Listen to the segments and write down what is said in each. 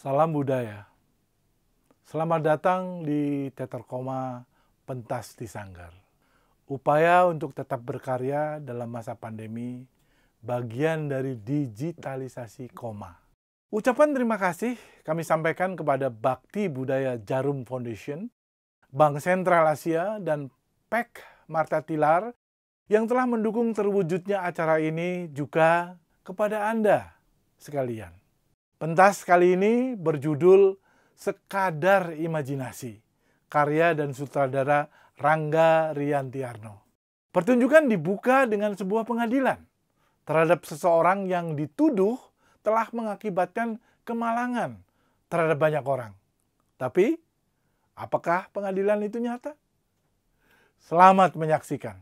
Salam budaya. Selamat datang di Teater Koma Pentas di Sanggar. Upaya untuk tetap berkarya dalam masa pandemi bagian dari digitalisasi koma. Ucapan terima kasih kami sampaikan kepada Bakti Budaya Jarum Foundation, Bank Sentral Asia, dan PEK Marta Tilar yang telah mendukung terwujudnya acara ini juga kepada Anda sekalian. Pentas kali ini berjudul Sekadar Imajinasi, karya dan sutradara Rangga Riantiarno. Pertunjukan dibuka dengan sebuah pengadilan terhadap seseorang yang dituduh telah mengakibatkan kemalangan terhadap banyak orang. Tapi, apakah pengadilan itu nyata? Selamat menyaksikan.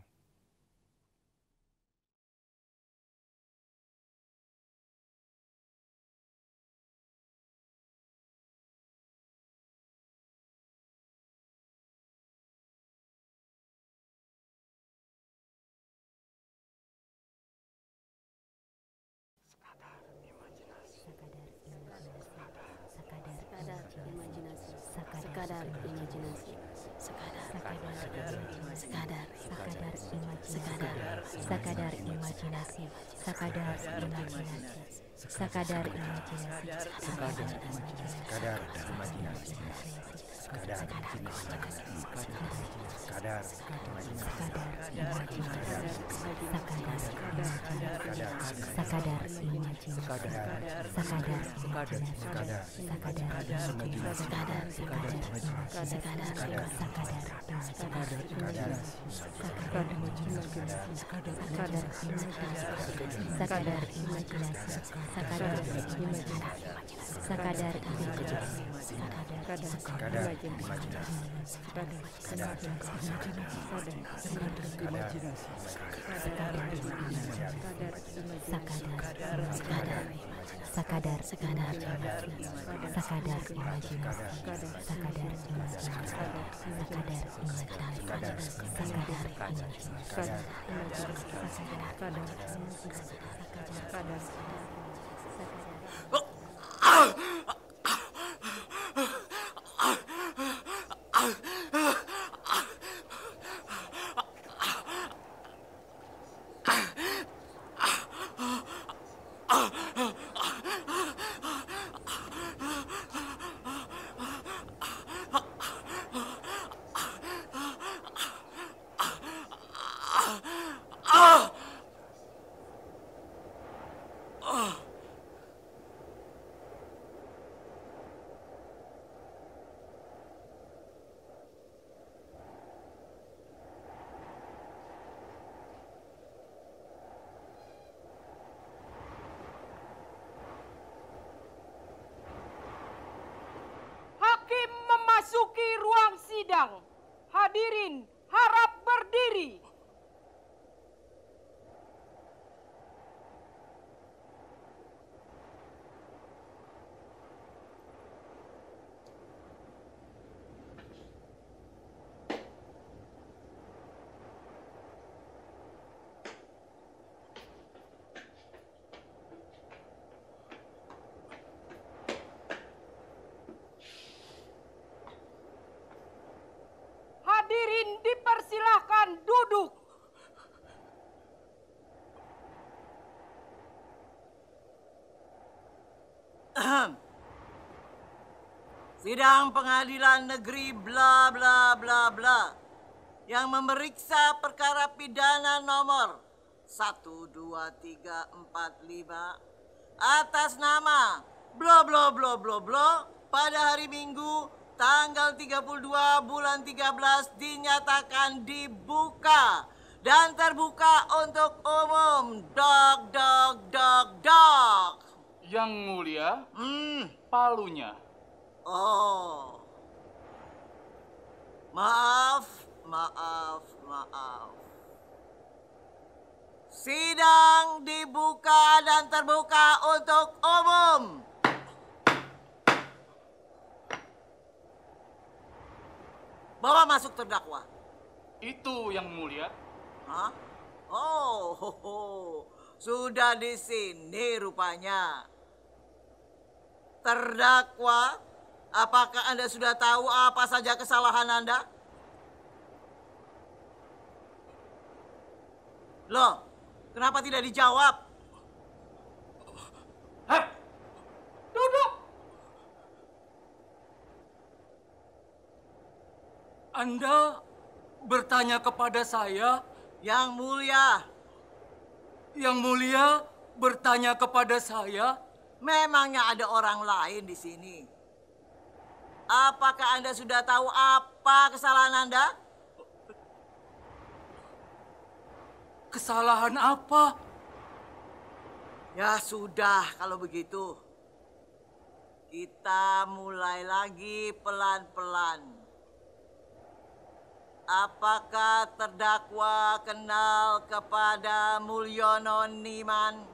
sekadar imajinasi sekadar sekadar sekadar sekadar sekadar sekadar sekadar sekadar sekadar sekadar imajinasi sekadar sekadar imajinasi sekadar imajinasi sekadar imajinasi sekadar imajinasi sakadar sekadar sekadar imajinasi sekadar imajinasi sekadar imajinasi sekadar imajinasi sekadar imajinasi sekadar imajinasi memasuki ruang sidang. Hadirin harap berdiri. sidang pengadilan negeri bla bla bla bla yang memeriksa perkara pidana nomor 12345 atas nama bla bla bla bla bla pada hari Minggu tanggal 32 bulan 13 dinyatakan dibuka dan terbuka untuk umum. Dok, dok, dok, dok. Yang mulia, hmm. palunya Oh. Maaf, maaf, maaf. Sidang dibuka dan terbuka untuk umum. Bawa masuk terdakwa. Itu yang mulia. Hah? Oh, ho, ho. sudah di sini rupanya. Terdakwa Apakah Anda sudah tahu apa saja kesalahan Anda? Loh, kenapa tidak dijawab? Hah? Duduk! Anda bertanya kepada saya? Yang mulia. Yang mulia bertanya kepada saya? Memangnya ada orang lain di sini? Apakah Anda sudah tahu apa kesalahan Anda? Kesalahan apa? Ya sudah kalau begitu. Kita mulai lagi pelan-pelan. Apakah terdakwa kenal kepada Mulyono Niman?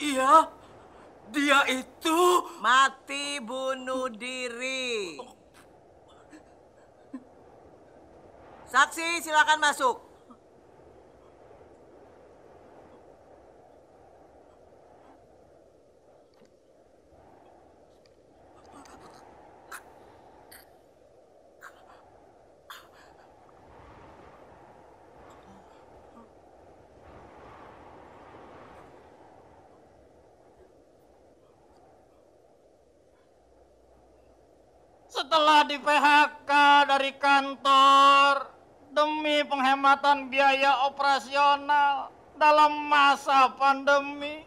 Iya. Dia itu... Mati bunuh diri. Oh. Saksi silakan masuk. Setelah di PHK dari kantor demi penghematan biaya operasional dalam masa pandemi,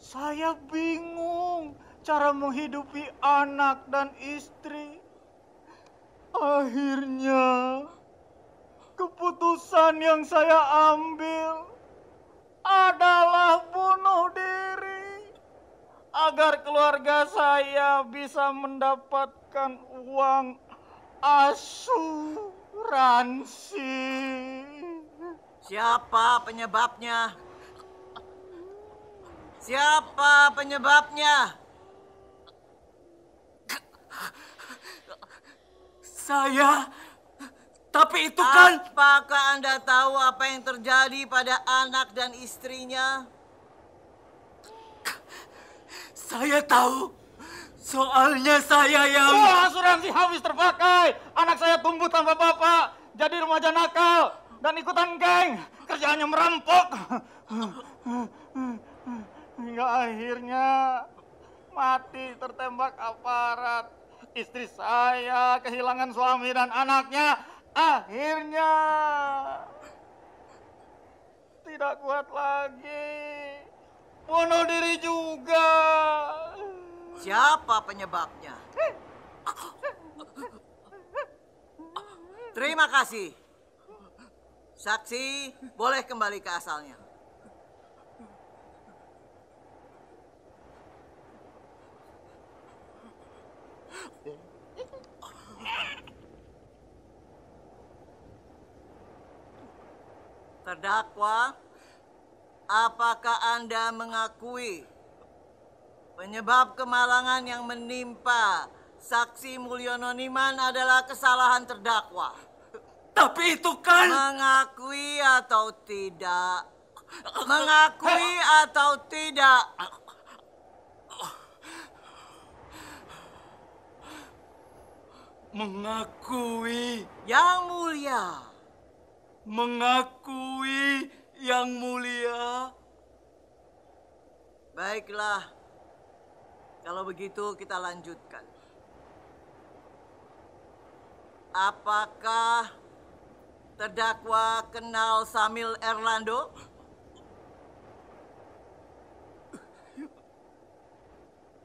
saya bingung cara menghidupi anak dan istri. Akhirnya, keputusan yang saya ambil adalah bunuh agar keluarga saya bisa mendapatkan uang asuransi. Siapa penyebabnya? Siapa penyebabnya? Saya. Tapi itu kan... Apakah Anda tahu apa yang terjadi pada anak dan istrinya? Saya tahu. Soalnya saya yang... Wah, asuransi habis terpakai. Anak saya tumbuh tanpa bapak. Jadi remaja nakal. Dan ikutan geng. Kerjaannya merampok. Hingga akhirnya mati tertembak aparat. Istri saya kehilangan suami dan anaknya. Akhirnya tidak kuat lagi. Bunuh diri juga. Siapa penyebabnya? Terima kasih. Saksi boleh kembali ke asalnya. Terdakwa Apakah Anda mengakui penyebab kemalangan yang menimpa saksi Mulyono Niman adalah kesalahan terdakwa? Tapi itu kan... Mengakui atau tidak? Mengakui atau tidak? Mengakui. Yang mulia. Mengakui yang mulia. Baiklah. Kalau begitu kita lanjutkan. Apakah terdakwa kenal Samil Erlando?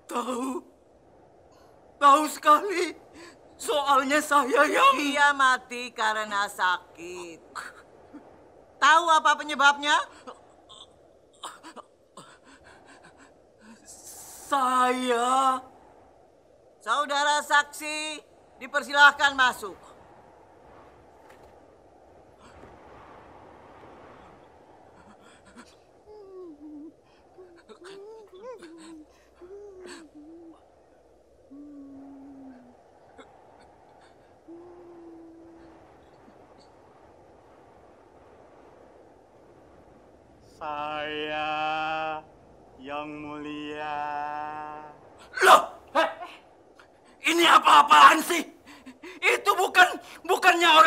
Tahu. Tahu sekali. Soalnya saya yang... Dia mati karena sakit. Tahu apa penyebabnya? Saya. Saudara saksi, dipersilahkan masuk.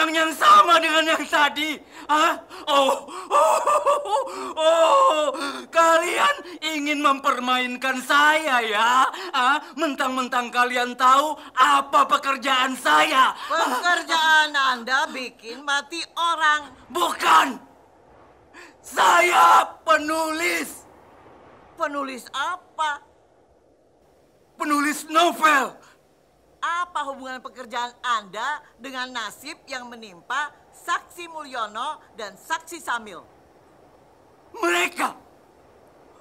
orang yang sama dengan yang tadi. Hah? Oh, oh, oh, oh, kalian ingin mempermainkan saya ya? Ah, mentang-mentang kalian tahu apa pekerjaan saya. Pekerjaan Anda bikin mati orang. Bukan. Saya penulis. Penulis apa? Penulis novel apa hubungan pekerjaan Anda dengan nasib yang menimpa saksi Mulyono dan saksi Samil? Mereka,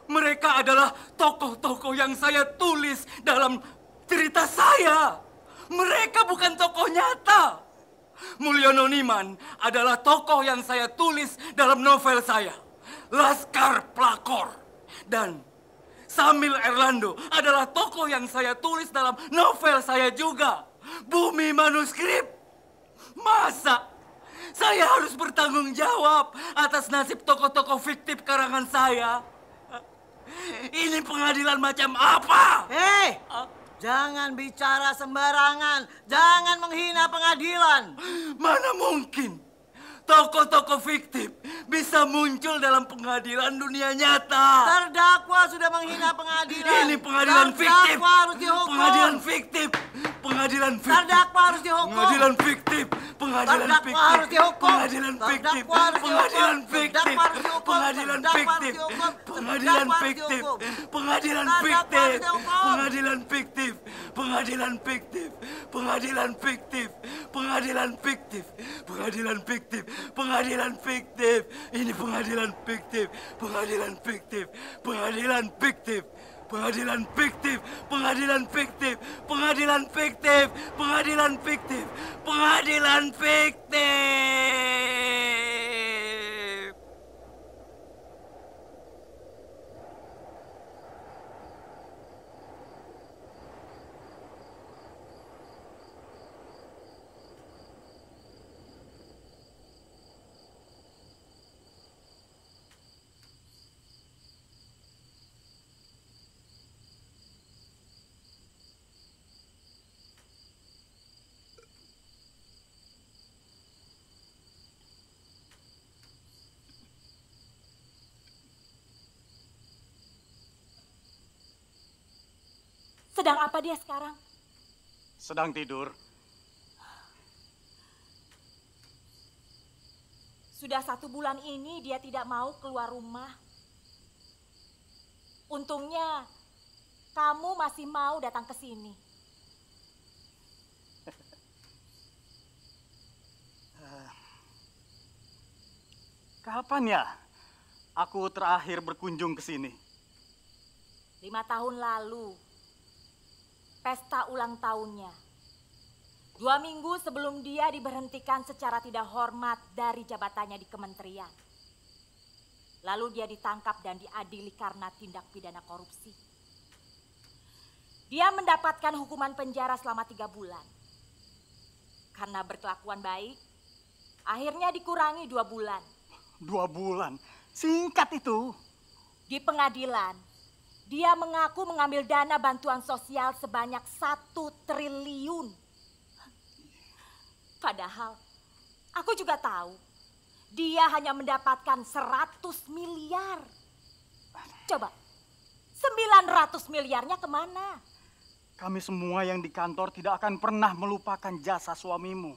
mereka adalah tokoh-tokoh yang saya tulis dalam cerita saya. Mereka bukan tokoh nyata. Mulyono Niman adalah tokoh yang saya tulis dalam novel saya, Laskar Plakor. Dan Samil Erlando adalah tokoh yang saya tulis dalam novel saya juga. Bumi Manuskrip. Masa saya harus bertanggung jawab atas nasib tokoh-tokoh fiktif karangan saya? Ini pengadilan macam apa? Hei, uh, jangan bicara sembarangan. Jangan menghina pengadilan. Mana mungkin tokoh-tokoh fiktif bisa muncul dalam pengadilan dunia nyata. Terdakwa sudah menghina pengadilan. Ini pengadilan Terdakwa fiktif. harus dihukum. Pengadilan fiktif. Pengadilan fiktif. Terdakwa harus dihukum. Pengadilan fiktif. Pengadilan Terdakwa fiktif. harus dihukum. Pengadilan fiktif. Pengadilan fiktif. Pengadilan fiktif. Pengadilan fiktif. Pengadilan fiktif. Pengadilan fiktif pengadilan fiktif, pengadilan fiktif, pengadilan fiktif, pengadilan fiktif, pengadilan fiktif, ini pengadilan fiktif, pengadilan fiktif, pengadilan fiktif, pengadilan fiktif, pengadilan fiktif, pengadilan fiktif, pengadilan fiktif, pengadilan fiktif. Sedang apa dia sekarang? Sedang tidur. Sudah satu bulan ini dia tidak mau keluar rumah. Untungnya kamu masih mau datang ke sini. Eh, kapan ya aku terakhir berkunjung ke sini? Lima tahun lalu pesta ulang tahunnya. Dua minggu sebelum dia diberhentikan secara tidak hormat dari jabatannya di kementerian. Lalu dia ditangkap dan diadili karena tindak pidana korupsi. Dia mendapatkan hukuman penjara selama tiga bulan. Karena berkelakuan baik, akhirnya dikurangi dua bulan. Dua bulan? Singkat itu. Di pengadilan, dia mengaku mengambil dana bantuan sosial sebanyak satu triliun. Padahal aku juga tahu dia hanya mendapatkan 100 miliar. Coba, 900 miliarnya kemana? Kami semua yang di kantor tidak akan pernah melupakan jasa suamimu.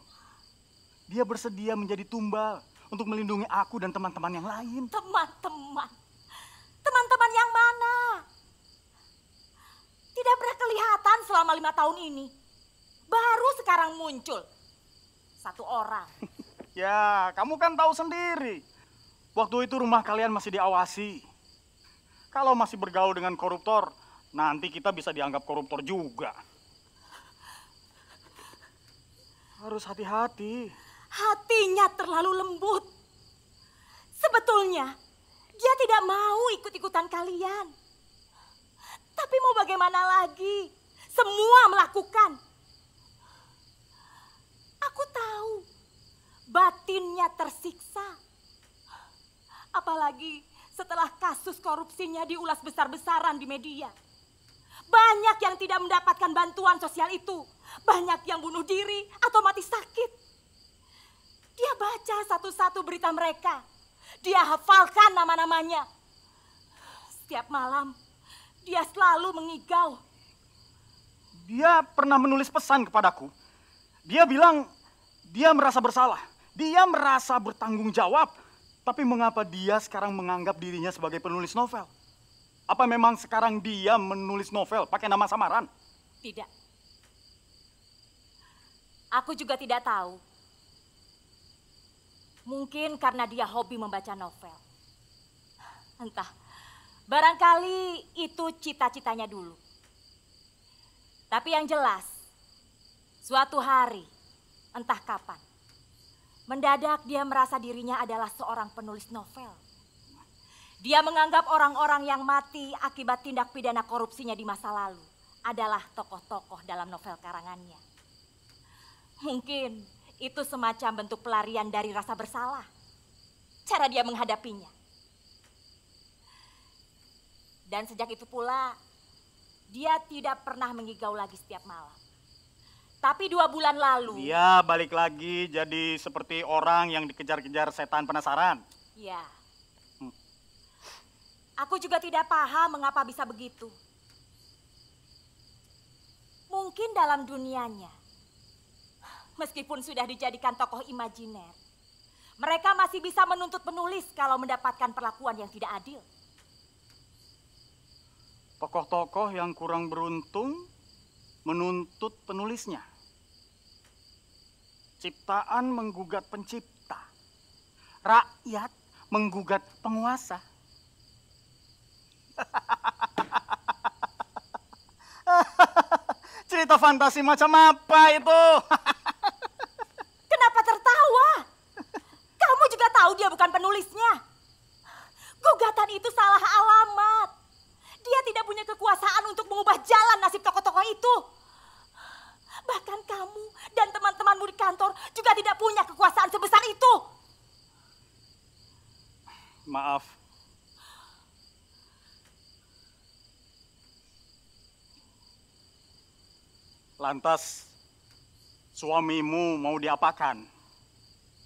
Dia bersedia menjadi tumbal untuk melindungi aku dan teman-teman yang lain. Teman-teman? Teman-teman yang mana? Tidak pernah kelihatan selama lima tahun ini. Baru sekarang muncul. Satu orang. ya, kamu kan tahu sendiri. Waktu itu rumah kalian masih diawasi. Kalau masih bergaul dengan koruptor, nanti kita bisa dianggap koruptor juga. Harus hati-hati. Hatinya terlalu lembut. Sebetulnya, dia tidak mau ikut-ikutan kalian. Tapi mau bagaimana lagi? Semua melakukan. Aku tahu batinnya tersiksa. Apalagi setelah kasus korupsinya diulas besar-besaran di media. Banyak yang tidak mendapatkan bantuan sosial itu. Banyak yang bunuh diri atau mati sakit. Dia baca satu-satu berita mereka. Dia hafalkan nama-namanya. Setiap malam dia selalu mengigau. Dia pernah menulis pesan kepadaku. Dia bilang dia merasa bersalah. Dia merasa bertanggung jawab. Tapi mengapa dia sekarang menganggap dirinya sebagai penulis novel? Apa memang sekarang dia menulis novel pakai nama samaran? Tidak. Aku juga tidak tahu. Mungkin karena dia hobi membaca novel. Entah. Barangkali itu cita-citanya dulu. Tapi yang jelas, suatu hari, entah kapan, mendadak dia merasa dirinya adalah seorang penulis novel. Dia menganggap orang-orang yang mati akibat tindak pidana korupsinya di masa lalu adalah tokoh-tokoh dalam novel karangannya. Mungkin itu semacam bentuk pelarian dari rasa bersalah. Cara dia menghadapinya dan sejak itu pula, dia tidak pernah mengigau lagi setiap malam. Tapi dua bulan lalu... Dia balik lagi jadi seperti orang yang dikejar-kejar setan penasaran. Ya. Hmm. Aku juga tidak paham mengapa bisa begitu. Mungkin dalam dunianya, meskipun sudah dijadikan tokoh imajiner, mereka masih bisa menuntut penulis kalau mendapatkan perlakuan yang tidak adil tokoh-tokoh yang kurang beruntung menuntut penulisnya. Ciptaan menggugat pencipta. Rakyat menggugat penguasa. Cerita fantasi macam apa itu? Kenapa tertawa? Kamu juga tahu dia bukan penulisnya. Gugatan itu salah alamat. Dia tidak punya kekuasaan untuk mengubah jalan nasib tokoh-tokoh itu. Bahkan kamu dan teman-temanmu di kantor juga tidak punya kekuasaan sebesar itu. Maaf. Lantas, suamimu mau diapakan?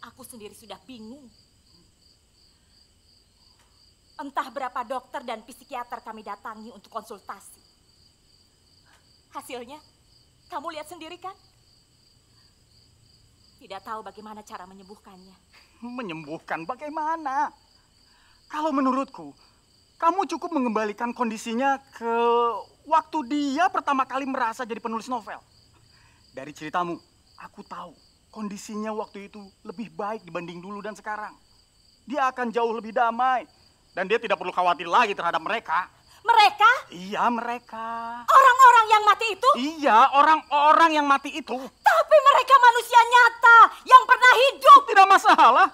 Aku sendiri sudah bingung. Entah berapa dokter dan psikiater kami datangi untuk konsultasi. Hasilnya, kamu lihat sendiri kan? Tidak tahu bagaimana cara menyembuhkannya. Menyembuhkan bagaimana? Kalau menurutku, kamu cukup mengembalikan kondisinya ke waktu dia pertama kali merasa jadi penulis novel. Dari ceritamu, aku tahu kondisinya waktu itu lebih baik dibanding dulu dan sekarang. Dia akan jauh lebih damai, dan dia tidak perlu khawatir lagi terhadap mereka. Mereka? Iya, mereka. Orang-orang yang mati itu? Iya, orang-orang yang mati itu. Tapi mereka manusia nyata yang pernah hidup. Tidak masalah.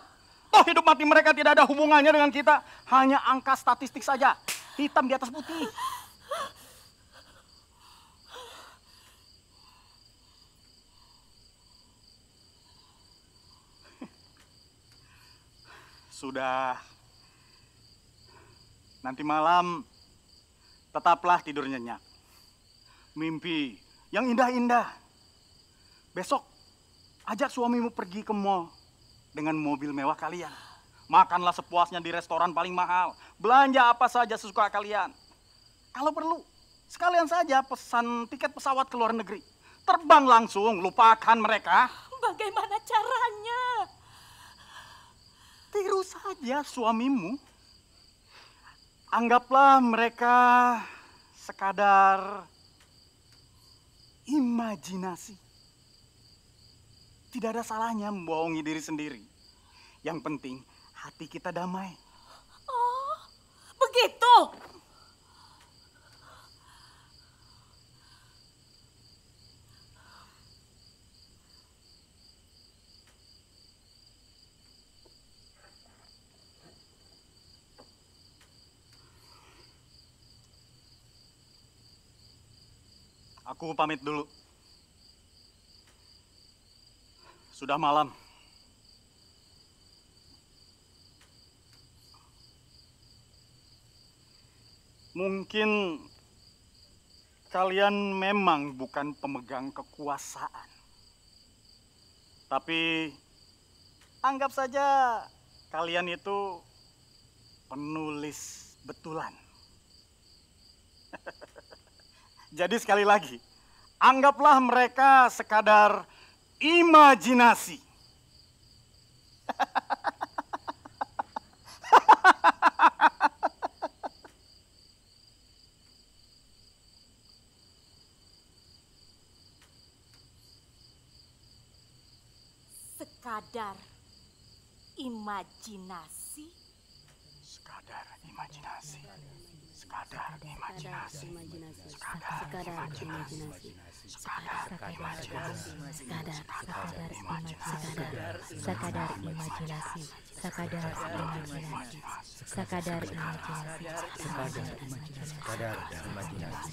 Toh hidup mati mereka tidak ada hubungannya dengan kita. Hanya angka statistik saja. Hitam di atas putih. Sudah Nanti malam tetaplah tidur nyenyak. Mimpi yang indah-indah. Besok ajak suamimu pergi ke mall dengan mobil mewah kalian. Makanlah sepuasnya di restoran paling mahal. Belanja apa saja sesuka kalian. Kalau perlu, sekalian saja pesan tiket pesawat ke luar negeri. Terbang langsung, lupakan mereka. Bagaimana caranya? Tiru saja suamimu Anggaplah mereka sekadar imajinasi. Tidak ada salahnya membohongi diri sendiri. Yang penting hati kita damai. Oh, begitu. Aku pamit dulu. Sudah malam. Mungkin kalian memang bukan pemegang kekuasaan. Tapi anggap saja kalian itu penulis betulan. Jadi sekali lagi, anggaplah mereka sekadar imajinasi. Sekadar imajinasi. Sekadar imajinasi sekadar imajinasi sekadar imajinasi sekadar imajinasi sekadar imajinasi sekadar imajinasi sekadar imajinasi sekadar imajinasi sekadar imajinasi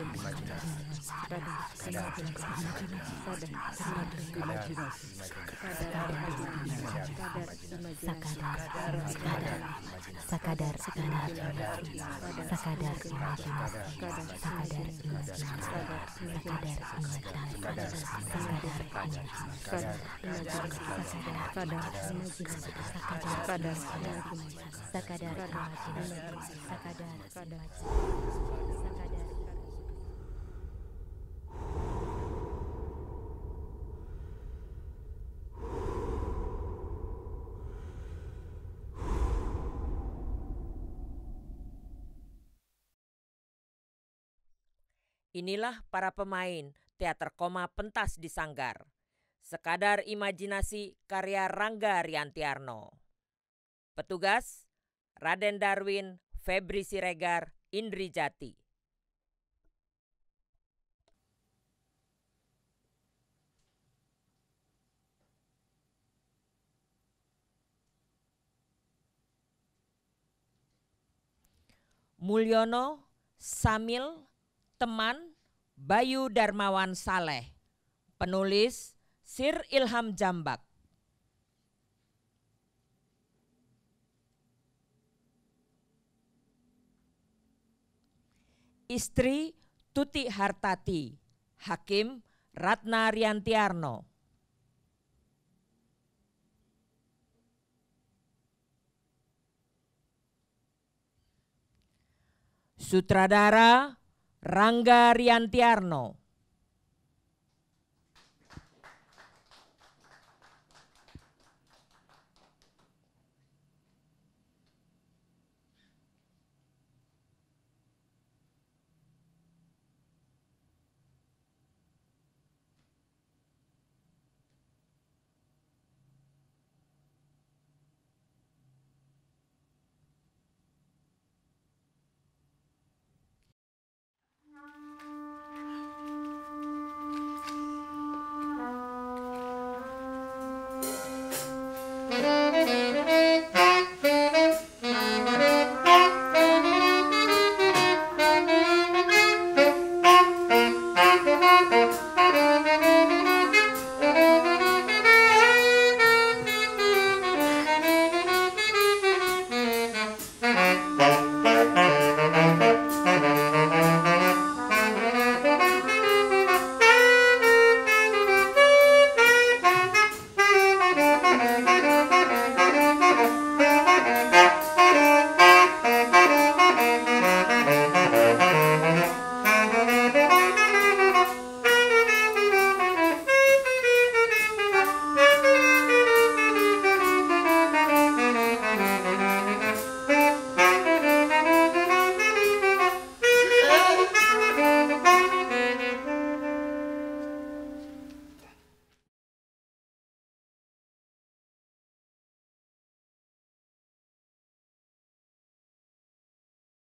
sakadar sakadar sakadar sakadar sakadar sakadar sakadar Inilah para pemain teater koma pentas di Sanggar. Sekadar imajinasi karya Rangga Riantiarno. Petugas Raden Darwin, Febri Siregar, Indri Jati. Mulyono, Samil, teman Bayu Darmawan Saleh, penulis Sir Ilham Jambak. Istri Tuti Hartati, Hakim Ratna Riantiarno. Sutradara Rangga Riantiarno